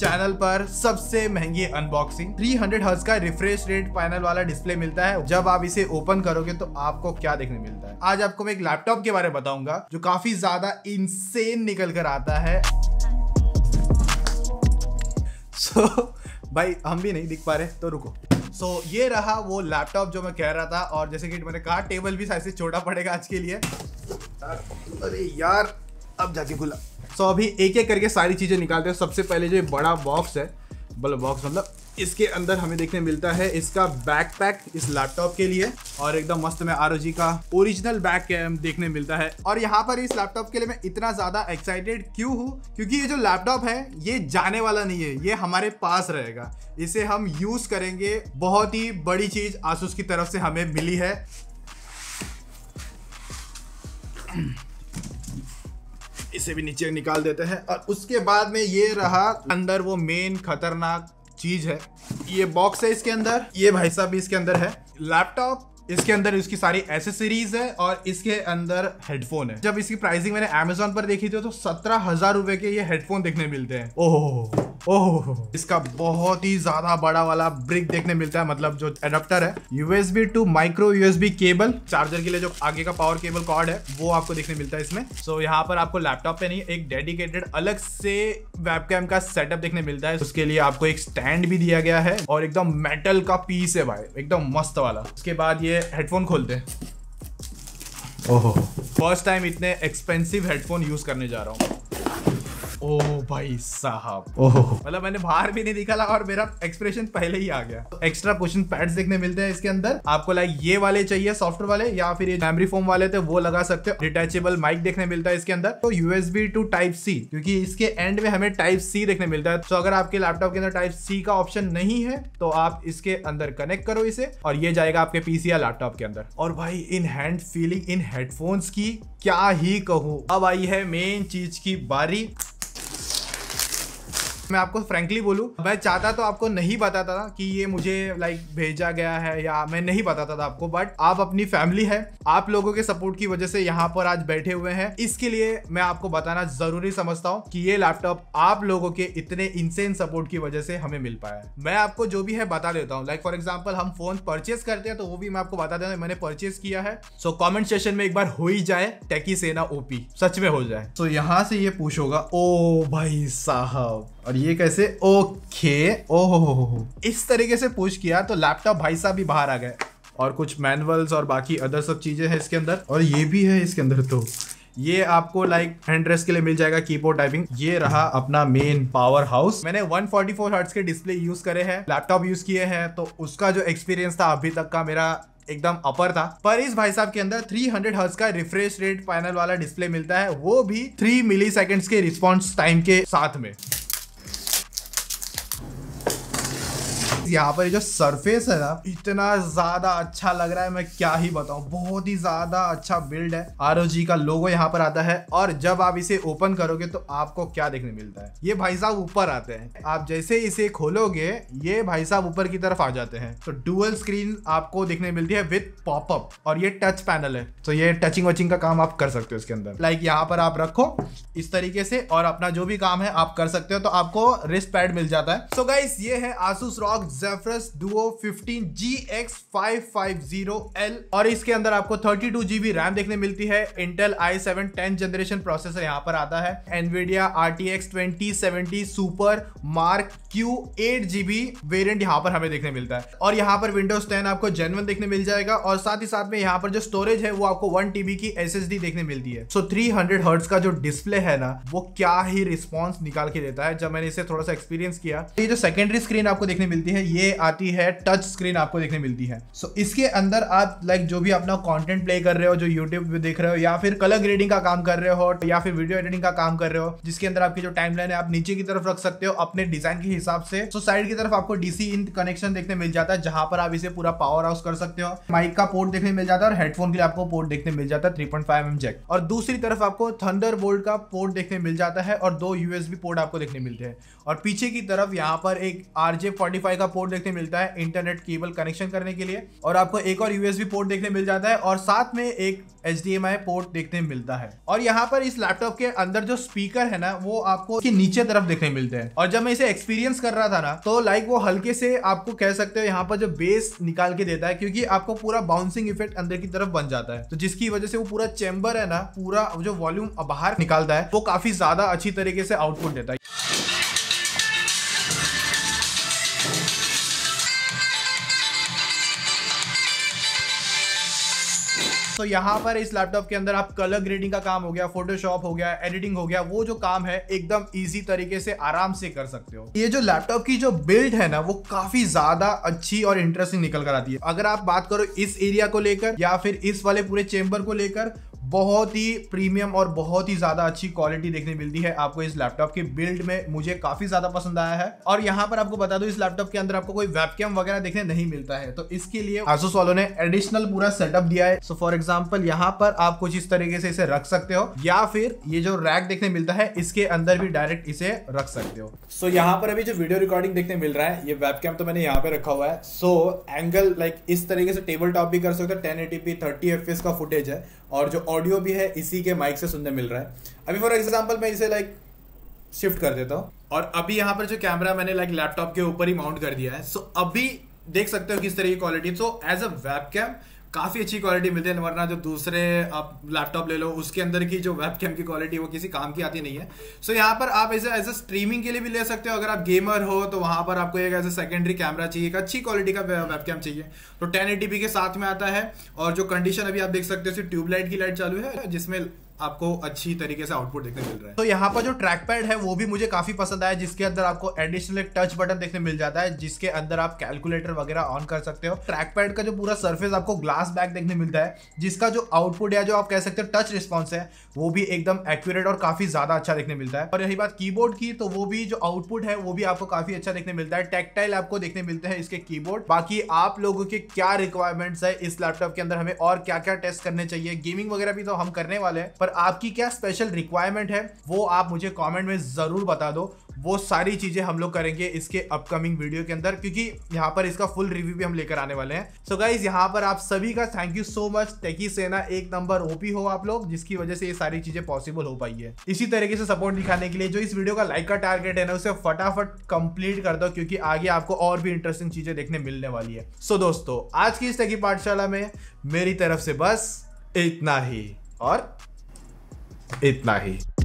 channel पर सबसे महंगी अनबॉक्सिंग 300 हंड्रेड हर्ज का रिफ्रेश रेट पैनल वाला डिस्प्ले मिलता है जब आप इसे ओपन करोगे तो आपको क्या देखने मिलता है आज आपको मैं एक लैपटॉप के बारे में बताऊंगा जो काफी ज्यादा इनसेन निकल कर आता है सो so, भाई हम भी नहीं दिख पा रहे तो रुको सो so, ये रहा वो लैपटॉप जो मैं कह रहा था और जैसे कि मैंने कहा टेबल भी साइज से छोटा पड़ेगा आज के लिए अरे यार अब जाके खुला सो so, अभी एक एक करके सारी चीज़ें निकालते हैं सबसे पहले जो बड़ा बॉक्स है बल्ब बॉक्स मतलब इसके अंदर हमें देखने मिलता है इसका बैकपैक इस लैपटॉप के लिए और एकदम मस्त में आर का ओरिजिनल बैक देखने मिलता है और यहाँ पर इस लैपटॉप के लिए मैं इतना ज्यादा एक्साइटेड क्यों हूँ क्योंकि ये जो लैपटॉप है ये जाने वाला नहीं है ये हमारे पास रहेगा इसे हम यूज करेंगे बहुत ही बड़ी चीज आसूस की तरफ से हमें मिली है इसे भी नीचे निकाल देते हैं और उसके बाद में ये रहा अंदर वो मेन खतरनाक चीज है ये बॉक्स है इसके अंदर ये भाई साहब भी इसके अंदर है लैपटॉप इसके अंदर इसकी सारी एसेसरीज है और इसके अंदर हेडफोन है जब इसकी प्राइसिंग मैंने अमेजोन पर देखी थी तो सत्रह हजार रुपए के ये हेडफोन देखने मिलते हैं ओहो ओह इसका बहुत ही ज्यादा बड़ा वाला ब्रिक देखने मिलता है मतलब जो एडप्टर है USB to micro USB cable charger के लिए जो आगे का पावर केबल कॉर्ड है वो आपको देखने मिलता है इसमें सो so, यहाँ पर आपको लैपटॉप पे नहीं एक डेडिकेटेड अलग से वेबकैम का सेटअप देखने मिलता है उसके लिए आपको एक स्टैंड भी दिया गया है और एकदम मेटल का पीस है भाई एकदम मस्त वाला उसके बाद ये हेडफोन खोलते हैं ओहो फर्स्ट टाइम इतने एक्सपेंसिव हेडफोन यूज़ करने जा रहा हूँ ओ भाई साहब ओह मतलब मैंने बाहर भी नहीं निकाला और मेरा एक्सप्रेशन पहले ही आ गया तो एक्स्ट्रा क्वेश्चन पैड्स देखने मिलते हैं इसके अंदर आपको लाइक ये वाले चाहिए सॉफ्टवेयर वाले या फिर ये मेमरी फोम वाले थे वो लगा सकते हो डिटेचेबल माइक देखने मिलता है इसके अंदर तो यूएसबी टू टाइप सी क्योंकि इसके एंड में हमें टाइप सी देखने मिलता है तो अगर आपके लैपटॉप के अंदर टाइप सी का ऑप्शन नहीं है तो आप इसके अंदर कनेक्ट करो इसे और ये जाएगा आपके पीसी या लैपटॉप के अंदर और भाई इन हैंड फीलिंग इन हेडफोन्स की क्या ही कहूं अब आई है मेन चीज की बारी मैं आपको फ्रेंकली बोलूँ मैं चाहता तो आपको नहीं बताता था कि ये मुझे लाइक भेजा गया है या मैं नहीं बताता था आपको बट आप अपनी फैमिली है आप लोगों के सपोर्ट की वजह से यहाँ पर आज बैठे हुए हैं इसके लिए मैं आपको बताना जरूरी समझता हूँ कि ये लैपटॉप आप लोगों के इतने इंसेन सपोर्ट की वजह से हमें मिल पाया है मैं आपको जो भी है बता देता हूँ लाइक फॉर एग्जाम्पल हम फोन परचेस करते हैं तो वो भी मैं आपको बता देता हूँ मैंने परचेस किया है सो कॉमेंट सेशन में एक बार हो ही जाए टेकी सेना ओपी सच में हो जाए तो यहाँ से ये पूछ होगा ओ भाई साहब और ये कैसे ओके ओहो इस तरीके से पूछ किया तो लैपटॉप भाई साहब भी बाहर आ गए और कुछ मैनुअल्स और बाकी अदर सब चीज़ें हैं इसके अंदर और ये भी है इसके अंदर तो ये आपको लाइक हैंड रेस्ट के लिए मिल जाएगा कीबोर्ड टाइपिंग ये रहा अपना मेन पावर हाउस मैंने 144 फोर्टी हर्ट्स के डिस्प्ले यूज करे हैं लैपटॉप यूज किए हैं तो उसका जो एक्सपीरियंस था अभी तक का मेरा एकदम अपर था पर इस भाई साहब के अंदर 300 हंड्रेड हर्ट्स का रिफ्रेश रेट पैनल वाला डिस्प्ले मिलता है वो भी 3 मिली के रिस्पॉन्स टाइम के साथ में यहाँ पर जो सरफेस है ना इतना ज्यादा अच्छा लग रहा है मैं क्या ही बताऊँ बहुत ही ज्यादा अच्छा बिल्ड है आर का लोगो यहाँ पर आता है और जब आप इसे ओपन करोगे तो आपको क्या देखने मिलता है ये भाई साहब ऊपर आते हैं आप जैसे इसे खोलोगे ये भाई साहब ऊपर की तरफ आ जाते हैं तो डुअल स्क्रीन आपको देखने मिलती है विथ पॉपअप और ये टच पैनल है तो ये टचिंग वचिंग का काम आप कर सकते हो इसके अंदर लाइक यहाँ पर आप रखो इस तरीके से और अपना जो भी काम है आप कर सकते हो तो आपको रिस्ट पैड मिल जाता है सो so गाइस ये है Asus rock Zephyrus Duo 15 GX550L और इसके अंदर आपको 32GB RAM देखने मिलती है Intel i7 10th generation processor यहाँ पर आता है Nvidia RTX 2070 Super Mark Q 8GB variant यहाँ पर हमें देखने मिलता है और यहाँ पर Windows 10 आपको Genuine देखने मिल जाएगा और साथ ही साथ में यहाँ पर जो storage है वो आपको 1TB की SSD देखने मिलती है So थ्री हंड्रेड का जो display है ना वो क्या ही response निकाल के देता है जब मैंने इसे थोड़ा सा experience किया ये जो secondary screen आपको देखने मिलती है ये आती है टच स्क्रीन आपको देखने मिलती है सो so, इसके अंदर आप लाइक जो भी अपना कंटेंट प्ले कर रहे हो जो यूट्यूब देख रहे हो या फिर कलर ग्रेडिंग का काम कर रहे हो या फिर वीडियो एडिटिंग का काम कर रहे हो जिसके अंदर आपकी जो टाइम है आप नीचे की तरफ रख सकते हो अपने डिजाइन के हिसाब से सो so, साइड की तरफ आपको डीसी इन कनेक्शन देखने मिल जाता है जहां पर आप इसे पूरा पावर हाउस कर सकते हो माइक का पोर्ट देखने मिल जाता है और हेडफोन के लिए आपको पोर्ट देखने मिल जाता है थ्री पॉइंट mm जैक और दूसरी तरफ आपको थंडर का पोर्ट देखने मिल जाता है और दो यूएसबी पोर्ट आपको देखने मिलते हैं और पीछे की तरफ यहाँ पर एक आरजे फोर्टी का पोर्ट देखने मिलता है इंटरनेट केबल कनेक्शन करने के लिए और आपको एक और यूएसबी पोर्ट देखने मिल जाता है और साथ में एक एच पोर्ट देखने मिलता है और यहाँ पर इस लैपटॉप के अंदर जो स्पीकर है ना वो आपको नीचे तरफ देखने मिलते हैं और जब मैं इसे एक्सपीरियंस कर रहा था ना तो लाइक वो हल्के से आपको कह सकते हो यहाँ पर जो बेस निकाल के देता है क्योंकि आपको पूरा बाउंसिंग इफेक्ट अंदर की तरफ बन जाता है तो जिसकी वजह से वो पूरा चैम्बर है ना पूरा जो वॉल्यूम बाहर निकालता है वो काफी ज्यादा अच्छी तरीके से आउटपुट देता है तो यहाँ पर इस लैपटॉप के अंदर आप कलर ग्रेडिंग का काम हो गया फोटोशॉप हो गया एडिटिंग हो गया वो जो काम है एकदम ईजी तरीके से आराम से कर सकते हो ये जो लैपटॉप की जो बिल्ड है ना वो काफी ज्यादा अच्छी और इंटरेस्टिंग निकल कर आती है अगर आप बात करो इस एरिया को लेकर या फिर इस वाले पूरे चेम्बर को लेकर बहुत ही प्रीमियम और बहुत ही ज़्यादा अच्छी क्वालिटी देखने मिलती है आपको इस लैपटॉप के बिल्ड में मुझे काफ़ी ज़्यादा पसंद आया है और यहाँ पर आपको बता दो इस लैपटॉप के अंदर आपको कोई वेबकैम वगैरह देखने नहीं मिलता है तो इसके लिए आसूस वालों ने एडिशनल पूरा सेटअप दिया है सो फॉर एग्जाम्पल यहाँ पर आप कुछ इस तरीके से इसे रख सकते हो या फिर ये जो रैक देखने मिलता है इसके अंदर भी डायरेक्ट इसे रख सकते हो सो so, यहाँ पर अभी जो वीडियो रिकॉर्डिंग देखने मिल रहा है ये वेबकैम तो मैंने यहाँ पे रखा हुआ है सो एंगल लाइक इस तरीके से टेबल टॉप भी कर सकते हो टेन एटीपी थर्टी एफ का फुटेज है और जो ऑडियो भी है इसी के माइक से सुनने मिल रहा है अभी फॉर एग्जाम्पल मैं इसे लाइक शिफ्ट कर देता हूँ और अभी यहाँ पर जो कैमरा मैंने लाइक लैपटॉप के ऊपर ही माउंट कर दिया है सो so, अभी देख सकते हो किस तरह की quality so as a webcam काफ़ी अच्छी क्वालिटी मिलती है वरना जो दूसरे आप लैपटॉप ले लो उसके अंदर की जो वेब कैम की क्वालिटी वो किसी काम की आती नहीं है सो so, यहाँ पर आप इसे एज ए स्ट्रीमिंग के लिए भी ले सकते हो अगर आप गेमर हो तो वहां पर आपको एक एज ए सेकेंडरी कैमरा चाहिए एक अच्छी क्वालिटी का वेब कैम चाहिए तो टेन के साथ में आता है और जो कंडीशन अभी आप देख सकते हो ट्यूबलाइट की लाइट चालू है जिसमें आपको अच्छी तरीके से आउटपुट देखने मिल रहा है तो यहाँ पर जो ट्रैक पैड है वो भी मुझे काफी पसंद आया जिसके अंदर आपको एडिशनल एक टच बटन देखने मिल जाता है जिसके अंदर आप कैलकुलेटर वगैरह ऑन कर सकते हो ट्रैक पैड का जो पूरा सर्फेस आपको ग्लास बैक देखने मिलता है जिसका जो आउटपुट या जो आप कह सकते हो टच रिस्पॉन्स है वो भी एकदम एक्यूरेट और काफी ज्यादा अच्छा देखने मिलता है और यही बात कीबोर्ड की तो वो भी जो आउटपुट है वो भी आपको काफी अच्छा देखने मिलता है टेक्टाइल आपको देखने मिलते हैं इसके कीबोर्ड बाकी आप लोगों के क्या रिक्वायरमेंट्स है इस लैपटॉप के अंदर हमें और क्या क्या टेस्ट करने चाहिए गेमिंग वगैरह भी तो हम करने वाले हैं पर आपकी क्या स्पेशल रिक्वायरमेंट है वो आप मुझे कमेंट में ज़रूर बता दो वो सारी चीज़ें हम लोग करेंगे इसके अपकमिंग वीडियो के अंदर क्योंकि यहाँ पर इसका फुल रिव्यू भी हम लेकर आने वाले हैं सो so गाइज यहाँ पर आप सभी का thank you so much techie सेना एक नंबर ओ हो आप लोग जिसकी वजह से ये सारी चीज़ें पॉसिबल हो पाई है इसी तरीके से सपोर्ट दिखाने के लिए जो इस वीडियो का लाइक का टारगेट है ना उसे फटाफट कंप्लीट कर दो क्योंकि आगे आपको और भी इंटरेस्टिंग चीज़ें देखने मिलने वाली है सो so दोस्तों आज की इस टेकी पाठशाला में मेरी तरफ से बस इतना ही और इतना ही